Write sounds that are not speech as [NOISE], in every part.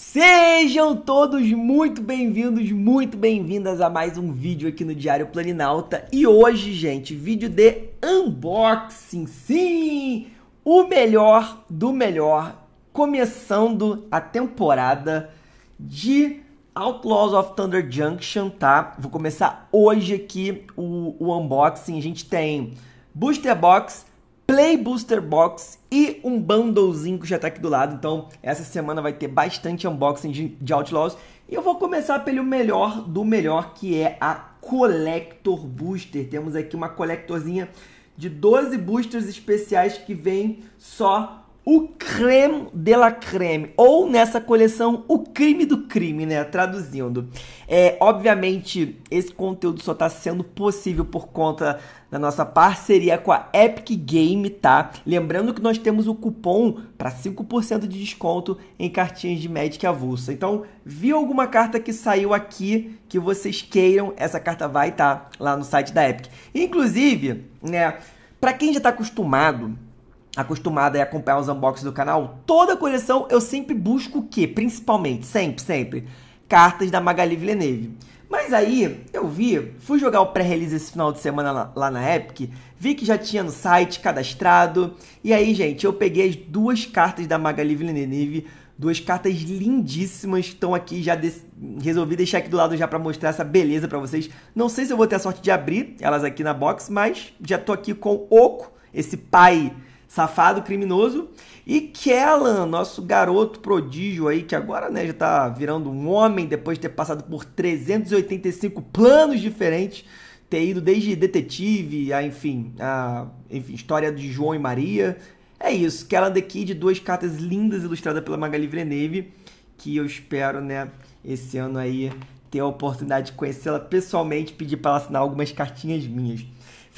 Sejam todos muito bem-vindos, muito bem-vindas a mais um vídeo aqui no Diário Planinalta. E hoje, gente, vídeo de unboxing. Sim, o melhor do melhor, começando a temporada de Outlaws of Thunder Junction, tá? Vou começar hoje aqui o, o unboxing. A gente tem Booster Box Play Booster Box e um bundlezinho que já tá aqui do lado. Então, essa semana vai ter bastante unboxing de, de Outlaws. E eu vou começar pelo melhor do melhor, que é a Collector Booster. Temos aqui uma Collectorzinha de 12 boosters especiais que vem só o creme de la creme, ou nessa coleção, o crime do crime, né? Traduzindo. É, obviamente, esse conteúdo só está sendo possível por conta da nossa parceria com a Epic Game, tá? Lembrando que nós temos o cupom para 5% de desconto em cartinhas de Magic avulsa. Então, viu alguma carta que saiu aqui que vocês queiram, essa carta vai estar tá lá no site da Epic. Inclusive, né, para quem já está acostumado acostumada a acompanhar os unboxings do canal, toda coleção eu sempre busco o quê? Principalmente, sempre, sempre, cartas da Magali Villeneuve. Mas aí, eu vi, fui jogar o pré-release esse final de semana lá, lá, na Epic, vi que já tinha no site, cadastrado, e aí, gente, eu peguei as duas cartas da Magali Villeneuve, duas cartas lindíssimas, estão aqui, já de... resolvi deixar aqui do lado já para mostrar essa beleza para vocês. Não sei se eu vou ter a sorte de abrir elas aqui na box, mas já tô aqui com o Oco, esse pai safado, criminoso. E Kellan, nosso garoto prodígio aí, que agora né, já está virando um homem depois de ter passado por 385 planos diferentes, ter ido desde detetive a, enfim, a enfim, história de João e Maria. É isso, Kellan The Kid, duas cartas lindas ilustradas pela Magali Villeneuve, que eu espero, né, esse ano aí ter a oportunidade de conhecê-la pessoalmente, pedir para ela assinar algumas cartinhas minhas.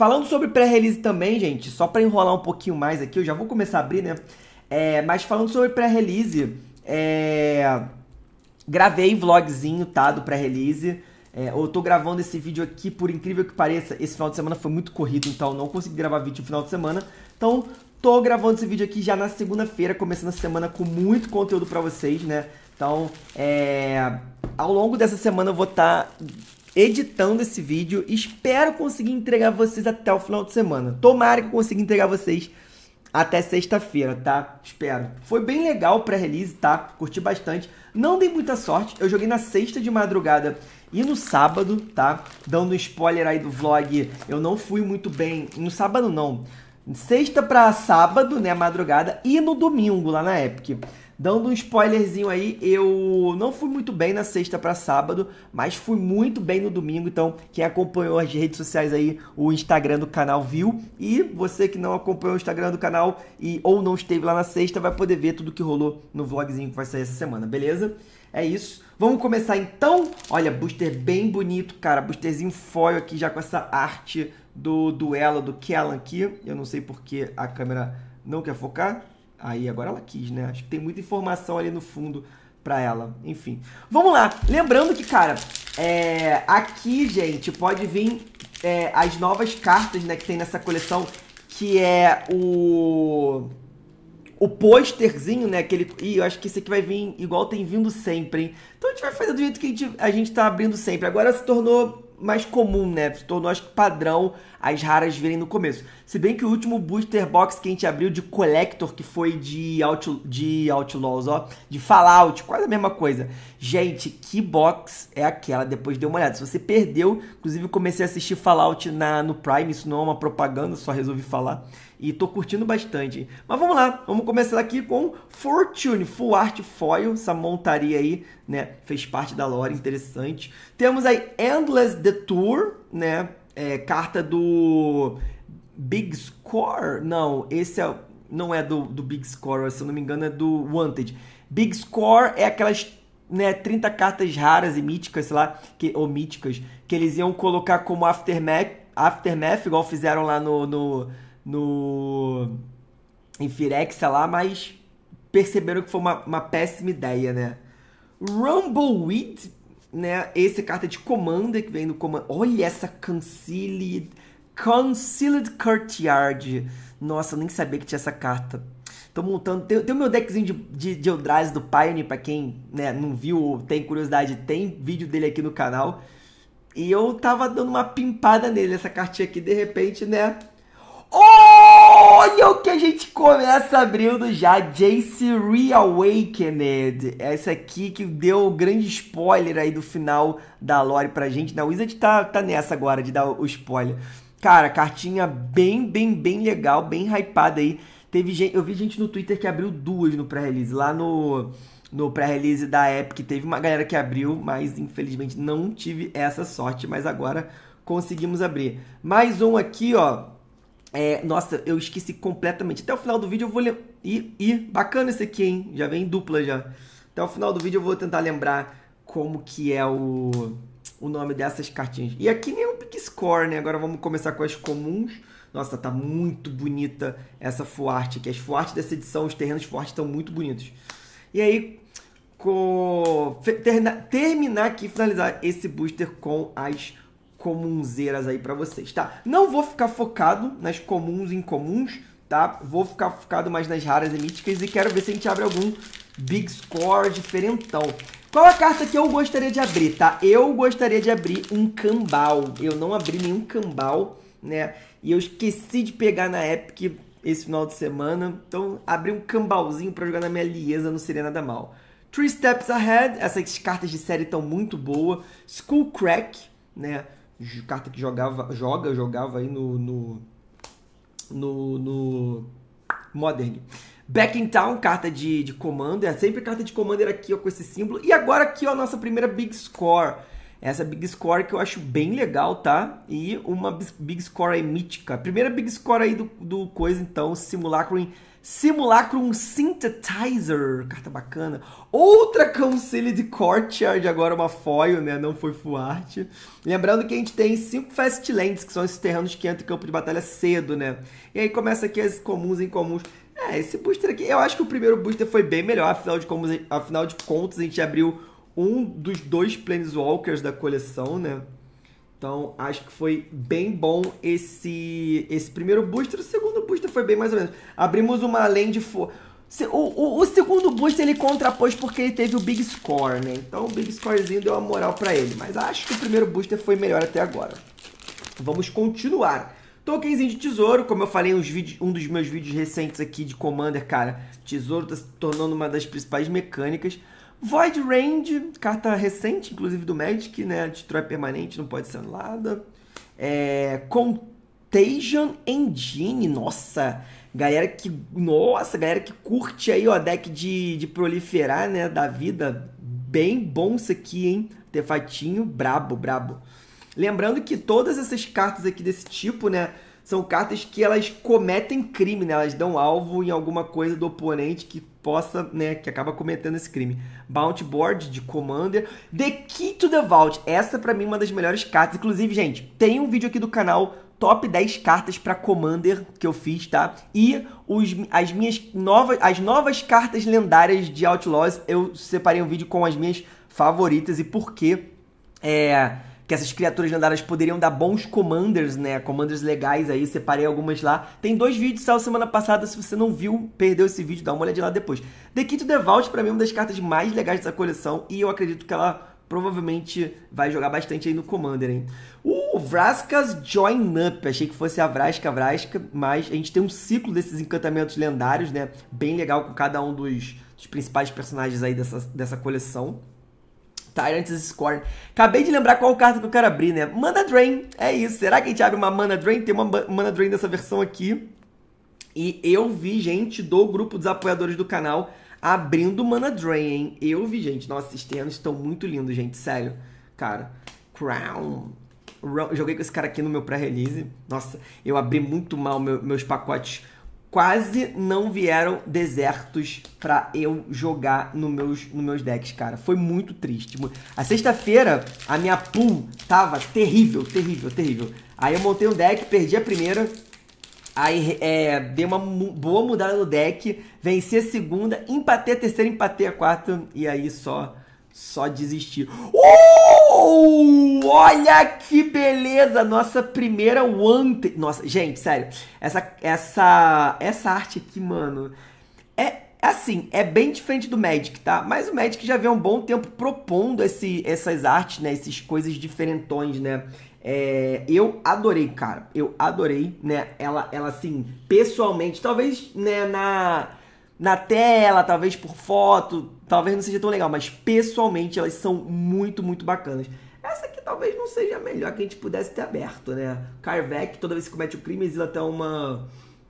Falando sobre pré-release também, gente, só para enrolar um pouquinho mais aqui, eu já vou começar a abrir, né? É, mas falando sobre pré-release, é, gravei vlogzinho, tá, do pré-release. É, eu tô gravando esse vídeo aqui, por incrível que pareça, esse final de semana foi muito corrido, então não consegui gravar vídeo no final de semana. Então, tô gravando esse vídeo aqui já na segunda-feira, começando a semana com muito conteúdo para vocês, né? Então, é, ao longo dessa semana eu vou estar tá editando esse vídeo. Espero conseguir entregar vocês até o final de semana. Tomara que eu consiga entregar vocês até sexta-feira, tá? Espero. Foi bem legal o pré-release, tá? Curti bastante. Não dei muita sorte. Eu joguei na sexta de madrugada e no sábado, tá? Dando um spoiler aí do vlog, eu não fui muito bem. No sábado, não. Sexta pra sábado, né? Madrugada. E no domingo, lá na Epic. Dando um spoilerzinho aí, eu não fui muito bem na sexta para sábado, mas fui muito bem no domingo. Então, quem acompanhou as redes sociais aí, o Instagram do canal viu. E você que não acompanhou o Instagram do canal e ou não esteve lá na sexta, vai poder ver tudo que rolou no vlogzinho que vai sair essa semana, beleza? É isso. Vamos começar então. Olha, booster bem bonito, cara. Boosterzinho foil aqui já com essa arte do duelo do Kellan aqui. Eu não sei porque a câmera não quer focar. Aí agora ela quis, né? Acho que tem muita informação ali no fundo pra ela. Enfim. Vamos lá. Lembrando que, cara, é... aqui, gente, pode vir é, as novas cartas né, que tem nessa coleção, que é o. O pôsterzinho, né? Aquele. Ih, eu acho que esse aqui vai vir igual tem vindo sempre, hein? Então a gente vai fazer do jeito que a gente, a gente tá abrindo sempre. Agora se tornou mais comum, né? Se tornou, acho que, padrão as raras virem no começo. Se bem que o último booster box que a gente abriu de Collector, que foi de, Out, de Outlaws, ó, de Fallout, quase a mesma coisa. Gente, que box é aquela? Depois dê uma olhada. Se você perdeu, inclusive comecei a assistir Fallout na, no Prime, isso não é uma propaganda, só resolvi falar. E tô curtindo bastante. Mas vamos lá, vamos começar aqui com Fortune, Full Art Foil, essa montaria aí, né? Fez parte da lore, interessante. Temos aí Endless Detour, né? é, carta do Big Score. Não, esse é, não é do, do Big Score, se eu não me engano, é do Wanted. Big Score é aquelas né, 30 cartas raras e míticas, sei lá, que, ou míticas, que eles iam colocar como Aftermath, aftermath igual fizeram lá no. no, no em Firexia lá, mas perceberam que foi uma, uma péssima ideia, né? Rumbleweed né? Esse carta de comanda que vem do comando. Olha essa Concilied, Concilied Courtyard. Nossa, eu nem sabia que tinha essa carta. Tô montando. Tem, tem o meu deckzinho de, de, de Eldrazi do Pioneer, pra quem né, não viu ou tem curiosidade, tem vídeo dele aqui no canal. E eu tava dando uma pimpada nele, essa cartinha aqui, de repente, né? Olha o que a gente começa abrindo já, Jace Reawakened. Essa aqui que deu o grande spoiler aí do final da lore pra gente. Na né? Wizard tá, tá nessa agora de dar o spoiler. Cara, cartinha bem, bem, bem legal, bem hypada aí. Teve gente, eu vi gente no Twitter que abriu duas no pré-release. Lá no, no pré-release da Epic teve uma galera que abriu, mas infelizmente não tive essa sorte. Mas agora conseguimos abrir. Mais um aqui, ó é, nossa, eu esqueci completamente. Até o final do vídeo eu vou lembrar. Ih, bacana esse aqui, hein? Já vem em dupla já. Até o final do vídeo eu vou tentar lembrar como que é o, o nome dessas cartinhas. E aqui nem é um pick score, né? Agora vamos começar com as comuns. Nossa, tá muito bonita essa fuarte aqui. As fuartes dessa edição, os terrenos fortes estão muito bonitos. E aí, com... terminar aqui, finalizar esse booster com as comunzeiras aí para vocês, tá? Não vou ficar focado nas comuns e incomuns, tá? Vou ficar focado mais nas raras e míticas e quero ver se a gente abre algum big score diferentão. Qual a carta que eu gostaria de abrir, tá? Eu gostaria de abrir um cambal. Eu não abri nenhum cambal, né? E eu esqueci de pegar na Epic esse final de semana. Então, abrir um cambalzinho para jogar na minha liesa não seria nada mal. Three Steps Ahead, essas cartas de série estão muito boa. School Crack, né? Carta que jogava, joga, jogava aí no, no, no, no Modern. Back in Town, carta de, de Commander. É sempre carta de Commander aqui, ó, com esse símbolo. E agora aqui, ó, a nossa primeira Big Score. Essa Big Score que eu acho bem legal, tá? E uma Big Score aí mítica. Primeira Big Score aí do, do coisa, então, Simulacrum Simulacrum Synthetizer, carta bacana. Outra conselho de Courtyard, agora uma foil, né? Não foi full art. Lembrando que a gente tem cinco fast lands, que são esses terrenos que entram em campo de batalha cedo, né? E aí começa aqui as comuns e incomuns. É, esse booster aqui, eu acho que o primeiro booster foi bem melhor, afinal de, afinal de contas a gente abriu um dos dois Planeswalkers da coleção, né? Então, acho que foi bem bom esse esse primeiro booster. O segundo booster foi bem mais ou menos. Abrimos uma além de... O, o, o, segundo booster ele contrapôs porque ele teve o Big Score, né? Então o Big Scorezinho deu uma moral para ele. Mas acho que o primeiro booster foi melhor até agora. Vamos continuar. Tokenzinho de tesouro, como eu falei em vídeos, um dos meus vídeos recentes aqui de Commander, cara, tesouro tá se tornando uma das principais mecânicas. Void Range, carta recente, inclusive do Magic, né? Destrói permanente, não pode ser anulada. É, Contagion Engine, nossa! Galera que. Nossa, galera que curte aí, ó, deck de, de proliferar, né? Da vida. Bem bom isso aqui, hein? Artefatinho, brabo, brabo. Lembrando que todas essas cartas aqui desse tipo, né? são cartas que elas cometem crime, né? Elas dão alvo em alguma coisa do oponente que possa, né, que acaba cometendo esse crime. Bounty Board de Commander, The Key to the Vault. Essa para mim é uma das melhores cartas. Inclusive, gente, tem um vídeo aqui do canal top 10 cartas para Commander que eu fiz, tá? E os, as minhas novas as novas cartas lendárias de Outlaws, eu separei um vídeo com as minhas favoritas e por quê? É, que essas criaturas lendárias poderiam dar bons commanders, né? Commanders legais aí, separei algumas lá. Tem dois vídeos, saiu semana passada, se você não viu, perdeu esse vídeo, dá uma olhada lá depois. The Kid Devout, pra mim, é uma das cartas mais legais dessa coleção, e eu acredito que ela provavelmente vai jogar bastante aí no Commander, hein? O Vraskas Join Up, achei que fosse a Vraska Vraska, mas a gente tem um ciclo desses encantamentos lendários, né? Bem legal com cada um dos, dos principais personagens aí dessa, dessa coleção. Tyrant's Scorn. Acabei de lembrar qual carta que eu quero abrir, né? Mana Drain, é isso. Será que a gente abre uma Mana Drain? Tem uma Mana Drain dessa versão aqui. E eu vi gente do grupo dos apoiadores do canal abrindo Mana Drain, hein? Eu vi gente. Nossa, esses terrenos estão muito lindos, gente. Sério. Cara, Crown. Joguei com esse cara aqui no meu pré-release. Nossa, eu abri muito mal meus pacotes quase não vieram desertos para eu jogar no meus, no meus decks, cara. Foi muito triste. A sexta-feira, a minha pool tava terrível, terrível, terrível. Aí eu montei um deck, perdi a primeira. Aí é, dei uma boa mudada no deck, venci a segunda, empatei a terceira, empatei a quarta e aí só só desistir. Uh! Olha que beleza! Nossa primeira one. Nossa, gente, sério. Essa, essa, essa arte aqui, mano. É, assim, é bem diferente do Magic, tá? Mas o Magic já vem há um bom tempo propondo esse, essas artes, né? Essas coisas diferentões, né? É, eu adorei, cara. Eu adorei, né? Ela, ela assim, pessoalmente, talvez, né, na na tela, talvez por foto, talvez não seja tão legal, mas pessoalmente elas são muito, muito bacanas. Essa aqui talvez não seja a melhor que a gente pudesse ter aberto, né? Carvec, toda vez que comete o um crime, exila até uma,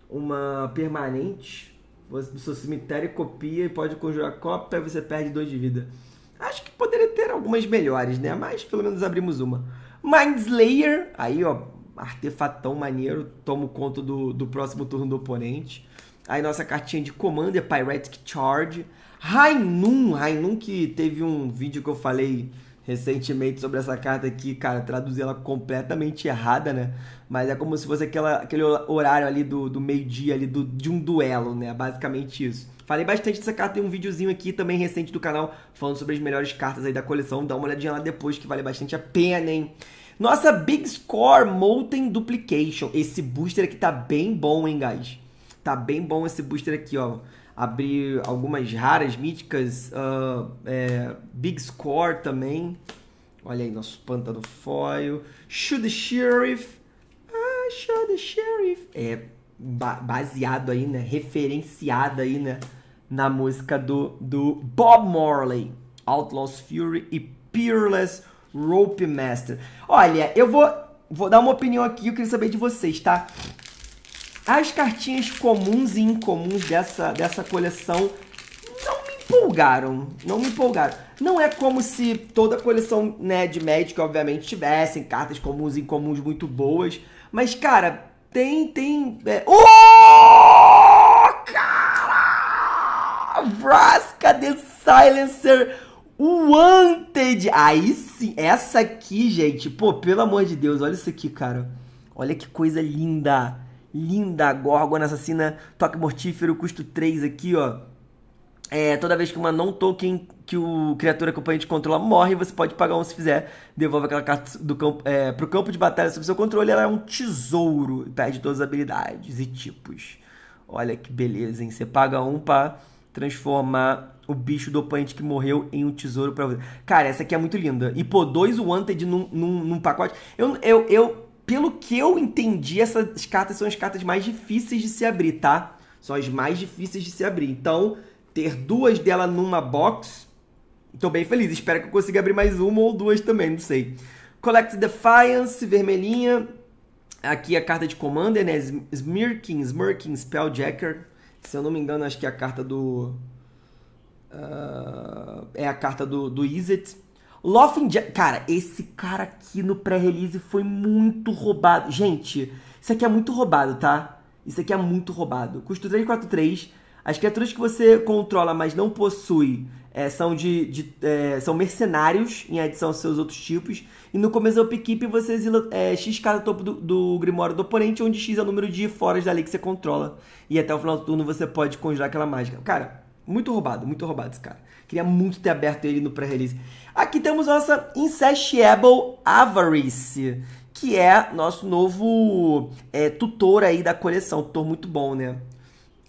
uma permanente do seu cemitério, copia e pode conjurar cópia e você perde dois de vida. Acho que poderia ter algumas melhores, né? Mas pelo menos abrimos uma. Mindslayer, aí ó, artefatão maneiro, tomo conta do, do próximo turno do oponente. Aí nossa cartinha de comando é Pyretic Charge. Rainun, Rainun que teve um vídeo que eu falei recentemente sobre essa carta aqui, cara, traduzi ela completamente errada, né? Mas é como se fosse aquela, aquele horário ali do, do meio-dia ali do, de um duelo, né? Basicamente isso. Falei bastante dessa carta, tem um videozinho aqui também recente do canal falando sobre as melhores cartas aí da coleção. Dá uma olhadinha lá depois que vale bastante a pena, hein? Nossa Big Score Molten Duplication. Esse booster aqui tá bem bom, hein, guys? Tá bem bom esse booster aqui, ó. abrir algumas raras, míticas, uh, é, Big Score também. Olha aí nosso pântano foil. Shoot the Sheriff. Ah, shoot the Sheriff. É ba baseado aí, né? Referenciado aí, né? Na música do, do Bob Morley. Outlaws Fury e Peerless Rope Master. Olha, eu vou, vou dar uma opinião aqui. Eu queria saber de vocês, tá? As cartinhas comuns e incomuns dessa, dessa coleção não me empolgaram. Não me empolgaram. Não é como se toda a coleção né, de Magic, obviamente, tivessem cartas comuns e incomuns muito boas. Mas, cara, tem. tem é... Oh! Cara! Vraska The Silencer Wanted! Aí sim, essa aqui, gente. Pô, pelo amor de Deus, olha isso aqui, cara. Olha que coisa linda. Linda Gorgon Assassina, toque mortífero, custo 3 aqui, ó. É, toda vez que uma não token que o criatura acompanhante controla morre, você pode pagar um se fizer. Devolve aquela carta do campo, é, pro campo de batalha sob seu controle. Ela é um tesouro e perde todas as habilidades e tipos. Olha que beleza, hein? Você paga um pra transformar o bicho do oponente que morreu em um tesouro para você. Cara, essa aqui é muito linda. E pô, dois Wanted num, num, num pacote. Eu, eu, eu pelo que eu entendi, essas cartas são as cartas mais difíceis de se abrir, tá? São as mais difíceis de se abrir. Então, ter duas dela numa box, tô bem feliz. Espero que eu consiga abrir mais uma ou duas também, não sei. Collect Defiance, vermelhinha. Aqui a carta de Commander, né? Smirking, Smirking Spelljacker. Se eu não me engano, acho que é a carta do... Uh, é a carta do, do Izzet. Laughing Cara, esse cara aqui no pré-release foi muito roubado. Gente, isso aqui é muito roubado, tá? Isso aqui é muito roubado. Custo 343. As criaturas que você controla, mas não possui, é, são, de, de é, são mercenários em adição aos seus outros tipos. E no começo do upkeep você exila é, X cada topo do, do, Grimório do oponente, onde X é o número de foras da lei que você controla. E até o final do turno você pode conjurar aquela mágica. Cara, muito roubado, muito roubado esse cara. Queria muito ter aberto ele no pré-release. Aqui temos nossa Insatiable Avarice, que é nosso novo é, tutor aí da coleção. Tutor muito bom, né?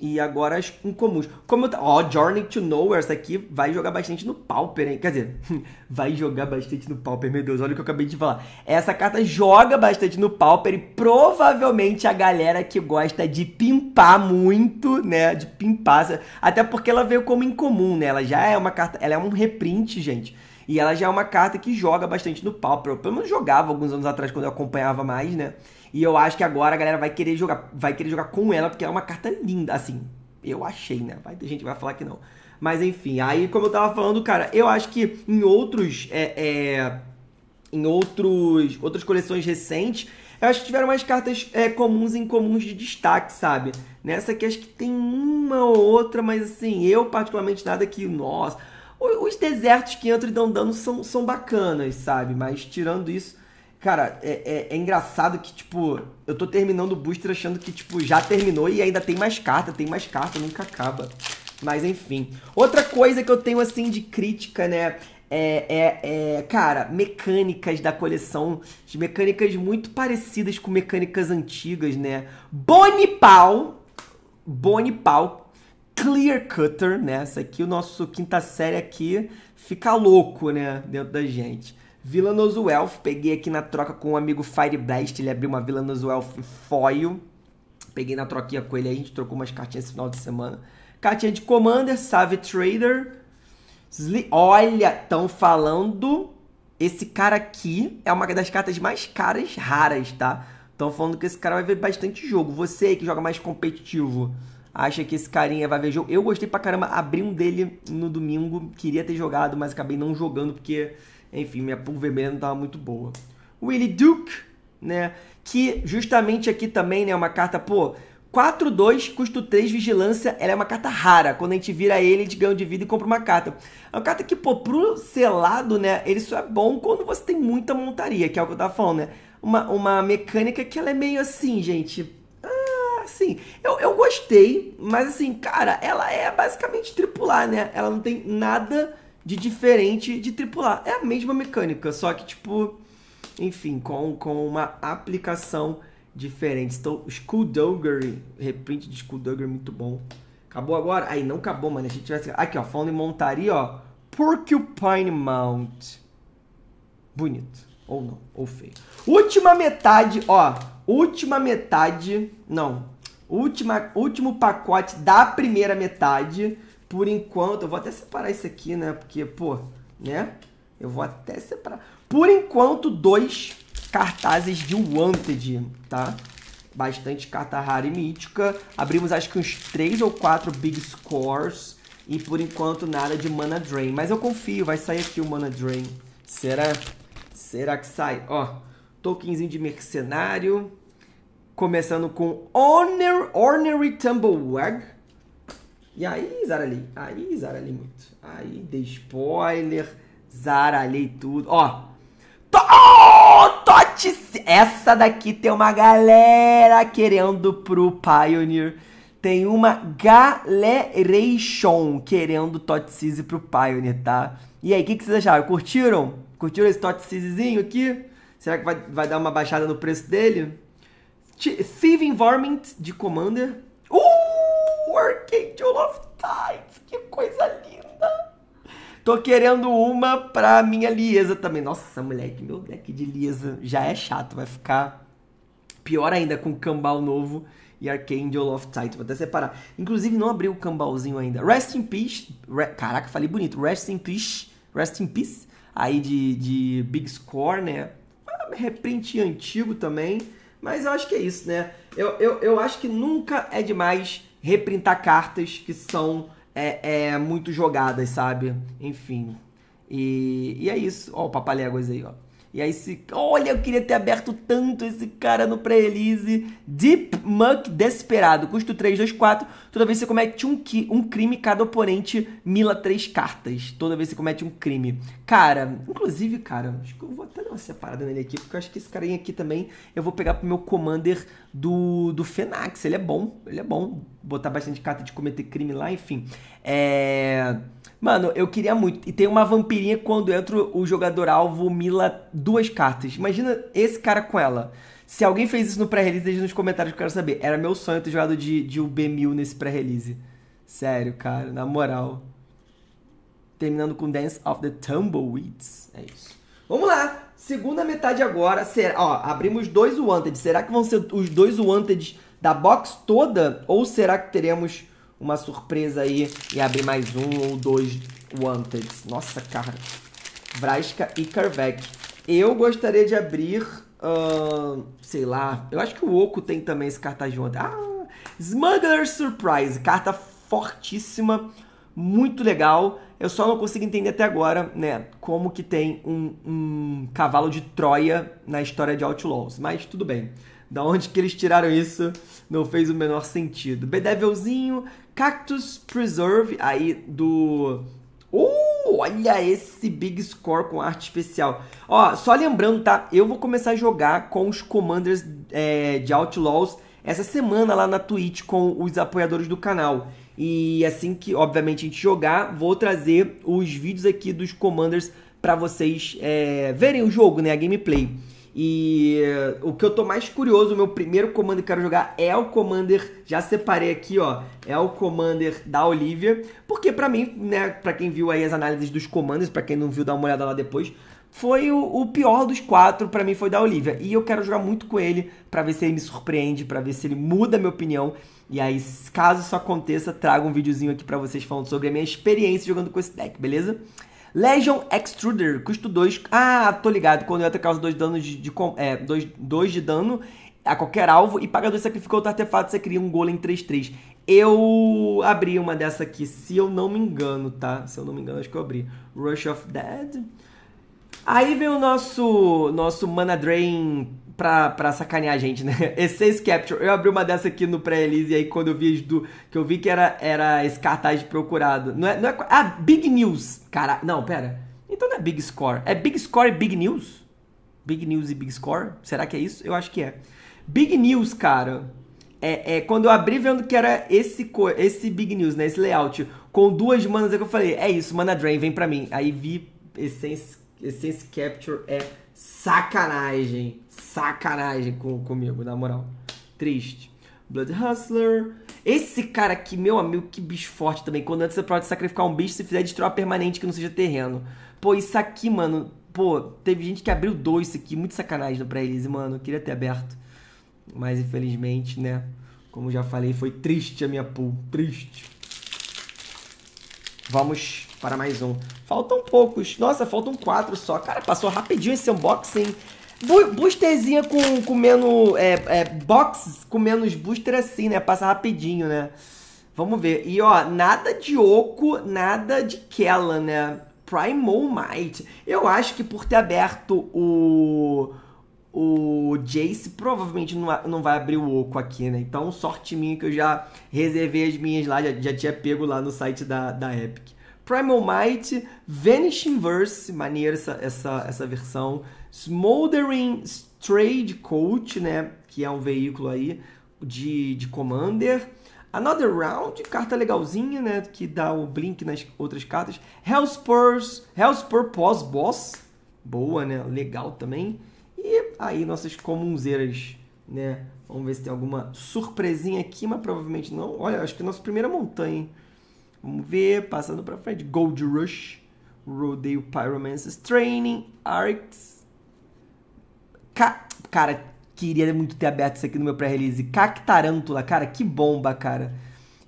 E agora as incomuns. Como tá- Ó, oh, Journey to Nowhere, essa aqui vai jogar bastante no Pauper, hein? Quer dizer, [LAUGHS] vai jogar bastante no Pauper, meu Deus, olha o que eu acabei de falar. Essa carta joga bastante no Pauper e provavelmente a galera que gosta de pimpar muito, né? De pimpar. Até porque ela veio como incomum, né? Ela já é uma carta. Ela é um reprint, gente e ela já é uma carta que joga bastante no pau. Pelo menos jogava alguns anos atrás, quando eu acompanhava mais, né? E eu acho que agora a galera vai querer jogar, vai querer jogar com ela, porque ela é uma carta linda, assim. Eu achei, né? Vai ter gente que vai falar que não. Mas enfim, aí como eu tava falando, cara, eu acho que em outros. É, é, em outros, outras coleções recentes, eu acho que tiveram mais cartas é, comuns e incomuns de destaque, sabe? Nessa aqui acho que tem uma ou outra, mas assim, eu particularmente nada que, nossa. Os desertos que entram e dão dano são, são bacanas, sabe? Mas tirando isso, Cara, é, é, é, engraçado que, tipo, eu tô terminando o booster achando que, tipo, já terminou e ainda tem mais carta, tem mais carta, nunca acaba. Mas enfim. Outra coisa que eu tenho, assim, de crítica, né? É, é, é cara, mecânicas da coleção. Mecânicas muito parecidas com mecânicas antigas, né? Bonipau. Bonipau, clear cutter, né? Essa aqui, o nosso quinta série aqui fica louco, né? Dentro da gente. Villanoso Elf, peguei aqui na troca com um amigo Fire Blast, ele abriu uma Villanoso Elf foil. Peguei na troquinha com ele, a gente trocou umas cartinhas esse final de semana. Cartinha de Commander, Save Trader. Sli Olha, estão falando. Esse cara aqui é uma das cartas mais caras, raras, tá? Estão falando que esse cara vai ver bastante jogo. Você aí que joga mais competitivo, acha que esse carinha vai ver jogo. Eu gostei pra caramba, abri um dele no domingo, queria ter jogado, mas acabei não jogando porque, enfim, minha pool vermelha não tava muito boa. Willie Duke, né? Que justamente aqui também, né, uma carta, pô, 4-2, custo 3, vigilância, ela é uma carta rara. Quando a gente vira ele, a gente ganha um de vida e compra uma carta. É uma carta que, pô, pro selado, né, ele só é bom quando você tem muita montaria, que é o que eu tava falando, né? Uma, uma mecânica que ela é meio assim, gente assim, eu, eu gostei, mas assim, cara, ela é basicamente tripular, né? Ela não tem nada de diferente de tripular. É a mesma mecânica, só que, tipo, enfim, com, com uma aplicação diferente. Então, Skullduggery, reprint de Skullduggery muito bom. Acabou agora? Aí, não acabou, mano. A gente vai... Aqui, ó, falando em montaria, ó. Porcupine Mount. Bonito. Ou não, ou feio. Última metade, ó. Última metade. Não, Última, último pacote da primeira metade. Por enquanto, eu vou até separar isso aqui, né? Porque, pô, né? Eu vou até separar. Por enquanto, dois cartazes de Wanted, tá? Bastante carta rara e mítica. Abrimos acho que uns três ou quatro Big Scores. E por enquanto nada de Mana Drain. Mas eu confio, vai sair aqui o Mana Drain. Será? Será que sai? Ó, tokenzinho de mercenário começando com Honor, Ornery Tumblewag. E aí, Zarali, aí, Zarali muito. Aí, dei spoiler, Zarali tudo. Ó, to oh, Tote! Essa daqui tem uma galera querendo pro Pioneer. Tem uma galeration querendo Totseize pro Pioneer, tá? E aí, o que, que, vocês acharam? Curtiram? Curtiram esse Totseizezinho aqui? Será que vai, vai dar uma baixada no preço dele? Thief Environment de Commander. Uh! Archangel of Tides! Que coisa linda! Tô querendo uma pra minha Liesa também. Nossa, moleque, meu deck de Liesa já é chato. Vai ficar pior ainda com Cambal novo e Archangel of Tides. Vou até separar. Inclusive, não abri o cambalzinho ainda. Rest in Peace. Re... Caraca, falei bonito. Rest in Peace. Rest in Peace. Aí de, de Big Score, né? Um ah, reprint antigo também. Mas eu acho que é isso, né? Eu, eu, eu acho que nunca é demais reprintar cartas que são é, é muito jogadas, sabe? Enfim. E, e é isso. Ó, o Papaléguas aí, ó. E aí se. Olha, eu queria ter aberto tanto esse cara no pré-release. Deep Muck Desperado. Custo 3, 2, 4. Toda vez que você comete um, um crime, cada oponente mila três cartas. Toda vez que você comete um crime. Cara, inclusive, cara, acho que eu vou até dar uma separada nele aqui, porque eu acho que esse carinha aqui também eu vou pegar pro meu commander do, do Fenax. Ele é bom, ele é bom. Botar bastante carta de cometer crime lá, enfim. É. Mano, eu queria muito. E tem uma vampirinha quando entra o jogador alvo mila duas cartas. Imagina esse cara com ela. Se alguém fez isso no pré-release, deixa nos comentários que eu quero saber. Era meu sonho ter jogado de, de UB1000 nesse pré-release. Sério, cara, na moral. Terminando com Dance of the Tumbleweeds. É isso. Vamos lá! Segunda metade agora, será, ó, abrimos dois Wanted. Será que vão ser os dois Wanted da box toda? Ou será que teremos uma surpresa aí e abrir mais um ou dois Wanted? Nossa, cara. Vraska e Carvec. Eu gostaria de abrir, uh, sei lá, eu acho que o Oco tem também esse cartaz de Wanted. Ah, Smuggler Surprise, carta fortíssima, muito legal. Eu só não consigo entender até agora, né, como que tem um, um cavalo de Troia na história de Outlaws, mas tudo bem. Da onde que eles tiraram isso não fez o menor sentido. Bedevilzinho, Cactus Preserve, aí do Uh, olha esse Big Score com arte especial. Ó, só lembrando, tá? Eu vou começar a jogar com os Commanders é, de Outlaws essa semana lá na Twitch com os apoiadores do canal. E assim que, obviamente, a gente jogar, vou trazer os vídeos aqui dos Commanders para vocês é, verem o jogo, né? A gameplay. E é, o que eu tô mais curioso, o meu primeiro commander que eu quero jogar é o commander, já separei aqui, ó, é o commander da Olivia, porque para mim, né, para quem viu aí as análises dos commanders, para quem não viu, dá uma olhada lá depois, foi o, o pior dos quatro, para mim foi da Olivia. E eu quero jogar muito com ele para ver se ele me surpreende, para ver se ele muda a minha opinião. E aí, caso isso aconteça, trago um videozinho aqui para vocês falando sobre a minha experiência jogando com esse deck, beleza? Legion Extruder, custo 2. Ah, tô ligado. Quando entra, causa 2 danos de, de é, dois, dois de dano a qualquer alvo e paga dois sacrifica outro artefato, você cria um golem 3-3. Eu abri uma dessa aqui, se eu não me engano, tá? Se eu não me engano, acho que eu abri. Rush of Dead. Aí vem o nosso, nosso Mana Drain pra, pra sacanear a gente, né? [LAUGHS] Essence Capture. Eu abri uma dessa aqui no pré-release e aí quando eu vi do que eu vi que era, era esse cartaz procurado. Não é, não é, ah, Big News. Cara, não, pera. Então não é Big Score. É Big Score e Big News? Big News e Big Score? Será que é isso? Eu acho que é. Big News, cara. É, é quando eu abri vendo que era esse esse Big News, né? Esse layout. Com duas manas é que eu falei, é isso, Mana Drain, vem pra mim. Aí vi Essence Essence Capture é sacanagem. Sacanagem com, comigo, na moral. Triste. Blood Hustler. Esse cara aqui, meu amigo, que bicho forte também. Quando antes você pode sacrificar um bicho, se fizer destruir uma permanente que não seja terreno. Pô, isso aqui, mano. Pô, teve gente que abriu dois isso aqui. Muito sacanagem pra eles, mano. Eu queria ter aberto. Mas infelizmente, né? Como já falei, foi triste a minha pool. Triste. Vamos para mais um. Faltam poucos. Nossa, faltam quatro só. Cara, passou rapidinho esse unboxing. Bu boosterzinha com, com menos... É, é, box com menos booster assim, né? Passa rapidinho, né? Vamos ver. E, ó, nada de Oco, nada de Kela, né? Primal Might. Eu acho que por ter aberto o... O Jace provavelmente não, não vai abrir o oco aqui, né? Então, sorte minha que eu já reservei as minhas lá, já, já tinha pego lá no site da, da Epic. Primal Might, Vanishing Verse, maneira essa, essa, essa versão, Smoldering Trade Coach, né, que é um veículo aí de, de Commander, Another Round, carta legalzinha, né, que dá o blink nas outras cartas, Hellspur Purse, Boss, boa, né, legal também, e aí nossas comunzeiras, né, vamos ver se tem alguma surpresinha aqui, mas provavelmente não, olha, acho que é a nossa primeira montanha, hein? Vamos ver, passando para frente. Gold Rush, Rodeo Pyromancer's Training, Arx. Ca... Cara, queria muito ter aberto isso aqui no meu pré-release. Cactarântula, cara, que bomba, cara.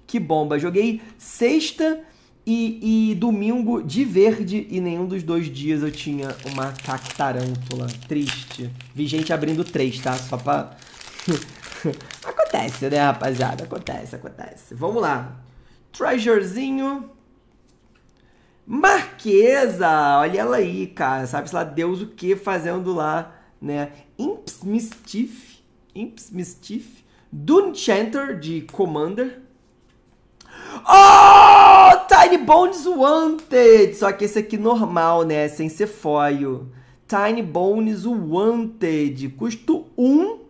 Que bomba. Joguei sexta e, e, domingo de verde e nenhum dos dois dias eu tinha uma cactarântula. Triste. Vi gente abrindo três, tá? Só pra. [LAUGHS] acontece, né, rapaziada? Acontece, acontece. Vamos lá. Treasurezinho. Marquesa, olha ela aí, cara. Sabe-se lá Deus o que fazendo lá, né? Imps Mischief. Imps Mischief. Dunchanter de Commander. Oh! Tiny Bones Wanted! Só que esse aqui normal, né? Sem ser foil. Tiny Bones Wanted. Custo 1. Um.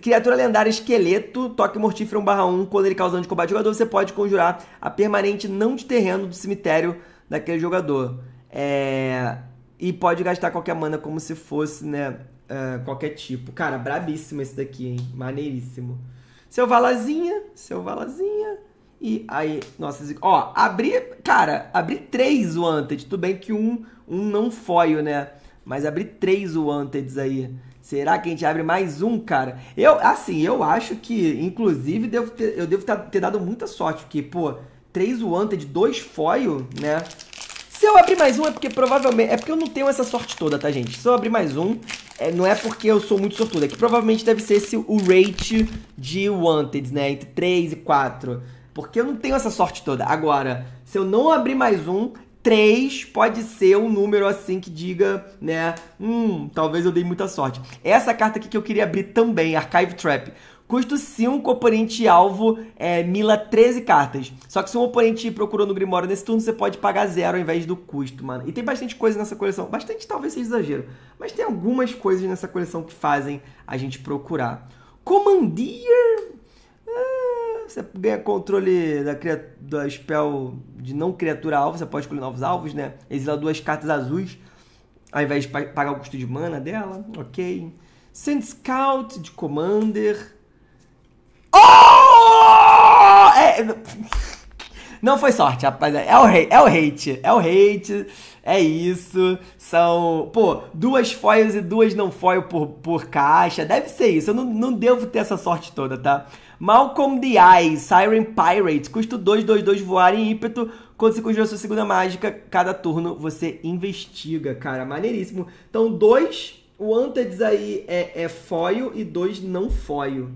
Criatura lendária esqueleto, toque mortífero 1/1, quando ele causa de combate jogador, você pode conjurar a permanente não de terreno do cemitério daquele jogador. É... E pode gastar qualquer mana como se fosse, né? Uh, qualquer tipo. Cara, brabíssimo esse daqui, hein? Maneiríssimo. Seu Valazinha, seu Valazinha. E aí, nossa, ó, abri, cara, abri três Wanted. Tudo bem que um, um não foi, né? Mas abri três Wanteds aí. Será que a gente abre mais um, cara? Eu, assim, eu acho que, inclusive, devo ter, eu devo ter dado muita sorte, porque, pô, três Wanted, dois foil, né? Se eu abrir mais um é porque provavelmente. É porque eu não tenho essa sorte toda, tá, gente? Se eu abrir mais um, é, não é porque eu sou muito sortudo, é que provavelmente deve ser esse, o rate de Wanted, né? Entre três e quatro, Porque eu não tenho essa sorte toda. Agora, se eu não abrir mais um, 3 pode ser um número assim que diga, né? Hum, talvez eu dei muita sorte. Essa carta aqui que eu queria abrir também, Archive Trap. Custo 5, oponente alvo é, mila 13 cartas. Só que se um oponente procurou no Grimório nesse turno, você pode pagar zero ao invés do custo, mano. E tem bastante coisa nessa coleção. Bastante talvez seja exagero. Mas tem algumas coisas nessa coleção que fazem a gente procurar. Commandeer você ganha controle da, da spell de não criatura alvo, você pode escolher novos alvos, né? Exila duas cartas azuis, ao invés de pagar o custo de mana dela, ok. Send Scout de Commander. Oh! É... Não foi sorte, rapaz. É o, hate, é o hate. É o hate. É isso. São, pô, duas foils e duas não foil por, por caixa. Deve ser isso. Eu não, não devo ter essa sorte toda, tá? Malcolm the Eye, Siren Pirate, custo 222 voar em ímpeto. Quando você conjura sua segunda mágica, cada turno você investiga, cara. Maneiríssimo. Então, dois Wanteds aí é, é foil e dois não foil.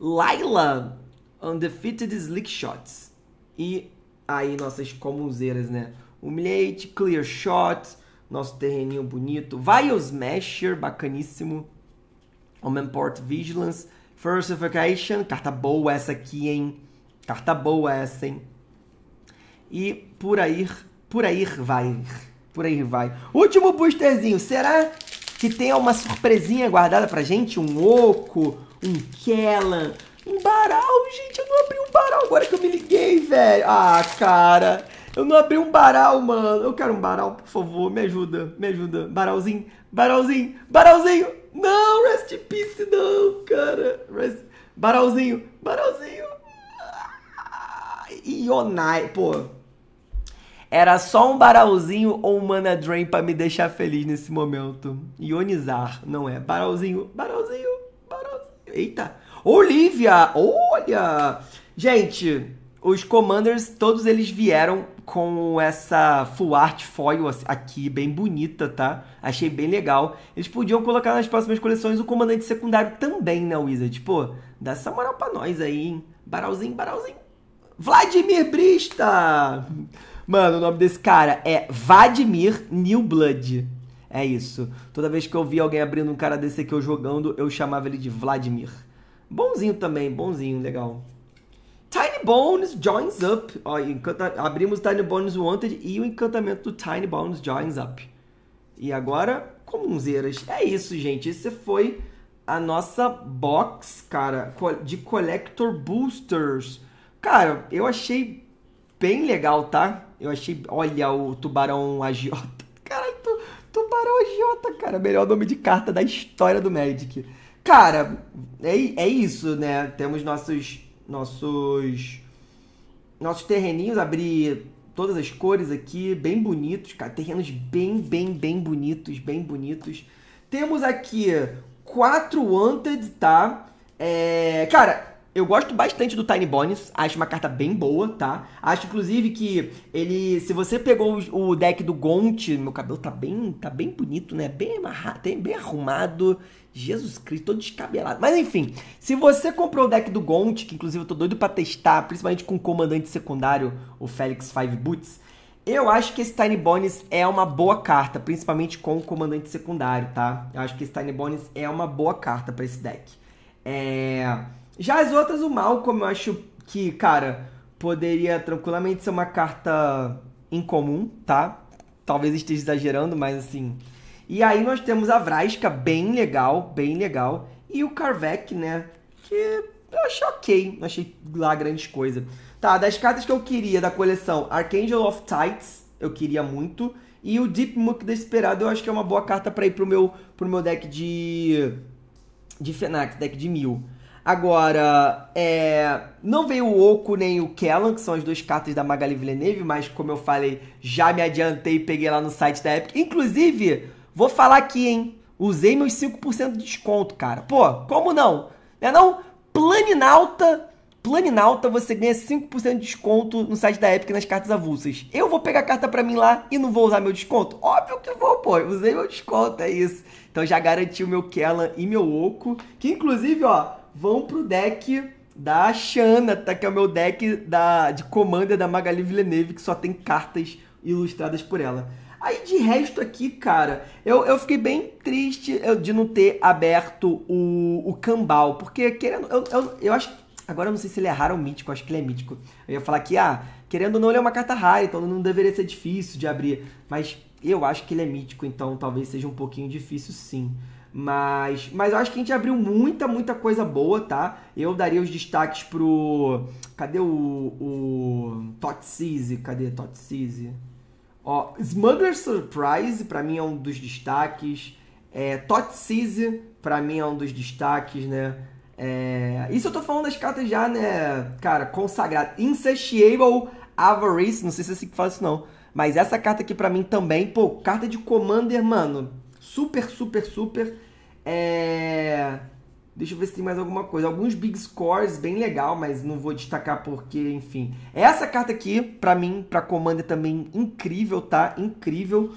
Laila, Undefeated Slick Shots. E aí nossas comunzeiras, né? Humiliate, Clear Shot, nosso terreninho bonito. Vai Smasher, bacaníssimo. Port Vigilance. Versification, carta boa essa aqui, hein? Carta boa essa, hein? E por aí, por aí vai. Por aí vai. Último boosterzinho. Será que tem uma surpresinha guardada pra gente? Um Oco, um Kellan, um Baral? Gente, eu não abri um Baral agora que eu me liguei, velho. Ah, cara. Eu não abri um Baral, mano. Eu quero um Baral, por favor. Me ajuda, me ajuda. Baralzinho, Baralzinho, Baralzinho. Não, rest in peace, não, cara. Rest... Baralzinho, Baralzinho. Ionai, pô. Era só um baralzinho ou um mana drain pra me deixar feliz nesse momento. Ionizar, não é? Baralzinho, baralzinho, baralzinho. Eita. Olivia, olha! Gente, os Commanders, todos eles vieram com essa full art foil assim, aqui, bem bonita, tá? Achei bem legal. Eles podiam colocar nas próximas coleções o comandante secundário também, né, Wizard? Pô, dá essa moral pra nós aí, hein? Baralzinho, baralzinho. Vladimir Brista! Mano, o nome desse cara é Vladimir Newblood. É isso. Toda vez que eu vi alguém abrindo um cara desse aqui eu jogando, eu chamava ele de Vladimir. Bonzinho também, bonzinho, legal. Tiny Bones Joins Up. Ó, encanta... Abrimos Tiny Bones Wanted e o encantamento do Tiny Bones Joins Up. E agora, comunzeiras. É isso, gente. Esse foi a nossa box, cara, de Collector Boosters. Cara, eu achei bem legal, tá? Eu achei. Olha o tubarão agiota. [LAUGHS] Cara, tu... tubarão agiota, cara. Melhor nome de carta da história do Magic. Cara, é, é isso, né? Temos nossos nossos nossos terreninhos, abrir todas as cores aqui, bem bonitos, cara, terrenos bem, bem, bem bonitos, bem bonitos. Temos aqui quatro Wanted, tá? É, cara, eu gosto bastante do Tiny Bones, acho uma carta bem boa, tá? Acho inclusive que ele, se você pegou o deck do Gont, meu cabelo tá bem, tá bem bonito, né? Bem amarrado, bem arrumado. Jesus Cristo, todo descabelado. Mas enfim, se você comprou o deck do Gont, que inclusive eu tô doido para testar, principalmente com o comandante secundário, o Félix Five Boots, eu acho que esse Tiny Bones é uma boa carta, principalmente com o comandante secundário, tá? Eu acho que esse Tiny Bones é uma boa carta para esse deck. É... Já as outras, o Malcolm, eu acho que, cara, poderia tranquilamente ser uma carta incomum, tá? Talvez esteja exagerando, mas assim, e aí nós temos a Vrasca, bem legal, bem legal. E o Carvec, né? Que eu achei ok, não achei lá grandes coisas. Tá, das cartas que eu queria da coleção, Archangel of Tides, eu queria muito. E o Deep Mook Desesperado, eu acho que é uma boa carta para ir pro meu, pro meu deck de. De Fenax, deck de mil. Agora, é, não veio o Oco nem o Kellan, que são as duas cartas da Magali Villeneuve, mas como eu falei, já me adiantei e peguei lá no site da Epic. Inclusive, Vou falar aqui, hein? Usei meus 5% de desconto, cara. Pô, como não? Não é não? Planinalta, Planinalta, você ganha 5% de desconto no site da Epic nas cartas avulsas. Eu vou pegar a carta para mim lá e não vou usar meu desconto? Óbvio que vou, pô. usei meu desconto, é isso. Então já garanti o meu Kellan e meu Oco, que inclusive, ó, vão pro deck da Xana, tá? Que é o meu deck da, de comanda da Magali Villeneuve, que só tem cartas ilustradas por ela. Aí de resto aqui, cara, eu, eu fiquei bem triste de não ter aberto o, o cambal, porque querendo. Eu, eu, eu acho. Agora eu não sei se ele é raro ou mítico, acho que ele é mítico. Eu ia falar que, ah, querendo ou não, ele é uma carta rara, então não deveria ser difícil de abrir. Mas eu acho que ele é mítico, então talvez seja um pouquinho difícil sim. Mas, mas eu acho que a gente abriu muita, muita coisa boa, tá? Eu daria os destaques pro. Cadê o. o Totsize? Cadê Totsize? Ó, Smuggler Surprise, para mim, é um dos destaques. É, Tot Seize, pra mim, é um dos destaques, né? É, isso eu tô falando das cartas já, né, cara, consagrada. Insatiable Avarice, não sei se é assim que fala isso não. Mas essa carta aqui pra mim também, pô, carta de Commander, mano. Super, super, super. É... Deixa eu ver se tem mais alguma coisa. Alguns big scores bem legal, mas não vou destacar porque, enfim. Essa carta aqui, pra mim, pra Commander também incrível, tá? Incrível.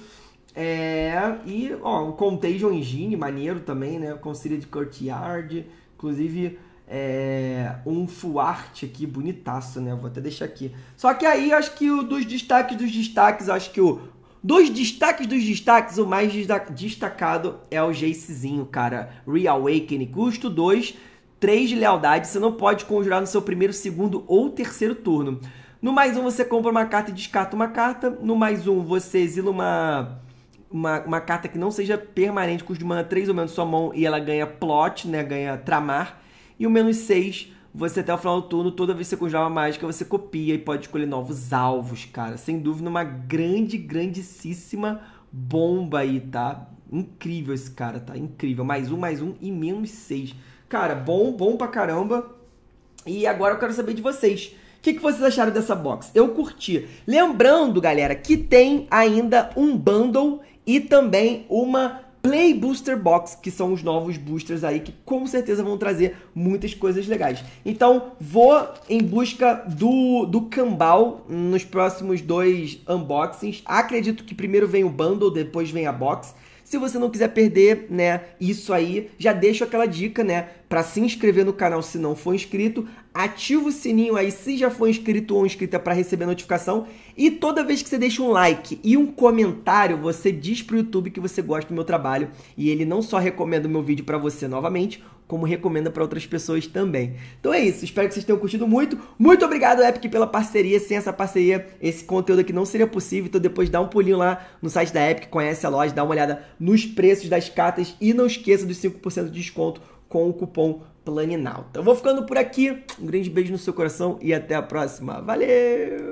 É... E, ó, o Contagion Engine, maneiro também, né? Conselho de Courtyard. Inclusive, é... um full art aqui, bonitaço, né? Vou até deixar aqui. Só que aí, acho que o dos destaques dos destaques, acho que o dos destaques dos destaques, o mais destacado é o Jacezinho, cara. Reawaken, custo 2, 3 de lealdade. Você não pode conjurar no seu primeiro, segundo ou terceiro turno. No mais um, você compra uma carta e descarta uma carta. No mais um, você exila uma, uma, uma carta que não seja permanente, custo de mana 3 ou menos sua mão, e ela ganha plot, né? Ganha tramar. E o menos 6 você até o final do turno, toda vez que você conjuga uma mágica, você copia e pode escolher novos alvos, cara. Sem dúvida, uma grande, grandíssima bomba aí, tá? Incrível esse cara, tá? Incrível. Mais um, mais um e menos seis. Cara, bom, bom pra caramba. E agora eu quero saber de vocês. O que, que, vocês acharam dessa box? Eu curti. Lembrando, galera, que tem ainda um bundle e também uma Play Booster Box, que são os novos boosters aí que com certeza vão trazer muitas coisas legais. Então, vou em busca do, do Cambal nos próximos dois unboxings. Acredito que primeiro vem o bundle, depois vem a box. Se você não quiser perder, né, isso aí, já deixo aquela dica, né, para se inscrever no canal se não for inscrito, ativa o sininho aí se já for inscrito ou inscrita para receber notificação e toda vez que você deixa um like e um comentário, você diz pro YouTube que você gosta do meu trabalho e ele não só recomenda o meu vídeo para você novamente, como recomenda para outras pessoas também. Então é isso, espero que vocês tenham curtido muito. Muito obrigado, Epic, pela parceria. Sem essa parceria, esse conteúdo aqui não seria possível. Então depois dá um pulinho lá no site da Epic, conhece a loja, dá uma olhada nos preços das cartas e não esqueça dos 5% de desconto com o cupom PLANINAUTA. Eu vou ficando por aqui. Um grande beijo no seu coração e até a próxima. Valeu!